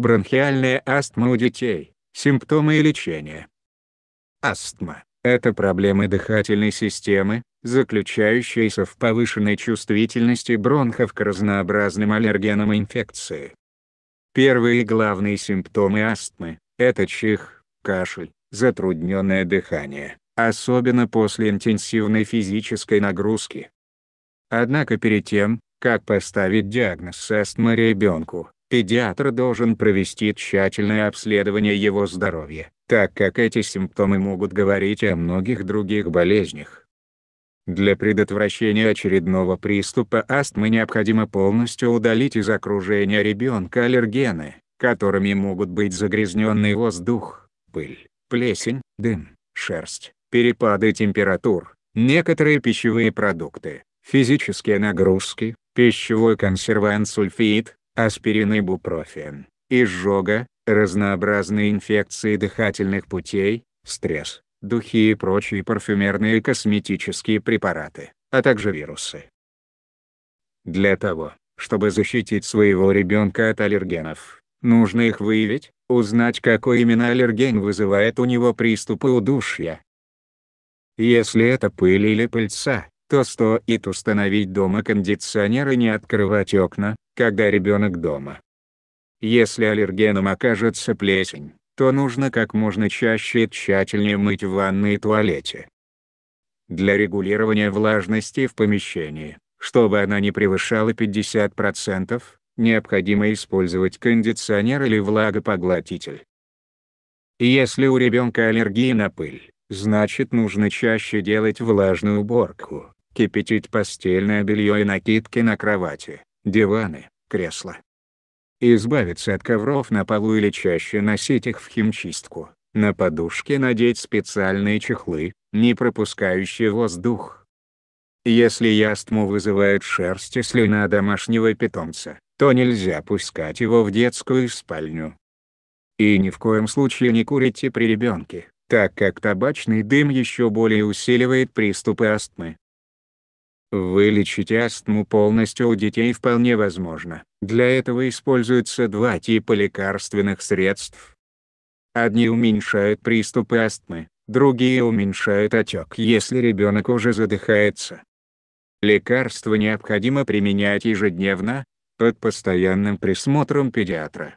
Бронхиальная астма у детей. Симптомы и лечение. Астма – это проблемы дыхательной системы, заключающиеся в повышенной чувствительности бронхов к разнообразным аллергенам и инфекции. Первые и главные симптомы астмы – это чих, кашель, затрудненное дыхание, особенно после интенсивной физической нагрузки. Однако перед тем, как поставить диагноз астмы ребенку, Педиатр должен провести тщательное обследование его здоровья, так как эти симптомы могут говорить о многих других болезнях. Для предотвращения очередного приступа астмы необходимо полностью удалить из окружения ребенка аллергены, которыми могут быть загрязненный воздух, пыль, плесень, дым, шерсть, перепады температур, некоторые пищевые продукты, физические нагрузки, пищевой консервант сульфид, аспирин и бупрофен, изжога, разнообразные инфекции дыхательных путей, стресс, духи и прочие парфюмерные и косметические препараты, а также вирусы. Для того, чтобы защитить своего ребенка от аллергенов, нужно их выявить, узнать какой именно аллерген вызывает у него приступы удушья. Если это пыль или пыльца, то стоит установить дома кондиционер и не открывать окна, когда ребенок дома. Если аллергеном окажется плесень, то нужно как можно чаще и тщательнее мыть в ванной и туалете. Для регулирования влажности в помещении, чтобы она не превышала 50%, необходимо использовать кондиционер или влагопоглотитель. Если у ребенка аллергия на пыль, значит нужно чаще делать влажную уборку, кипятить постельное белье и накидки на кровати, диваны, кресла. Избавиться от ковров на полу или чаще носить их в химчистку. На подушке надеть специальные чехлы, не пропускающие воздух. Если ястму вызывает шерсть и слюна домашнего питомца, то нельзя пускать его в детскую спальню. И ни в коем случае не курите при ребенке, так как табачный дым еще более усиливает приступы астмы. Вылечить астму полностью у детей вполне возможно. Для этого используются два типа лекарственных средств. Одни уменьшают приступы астмы, другие уменьшают отек, если ребенок уже задыхается. Лекарства необходимо применять ежедневно, под постоянным присмотром педиатра.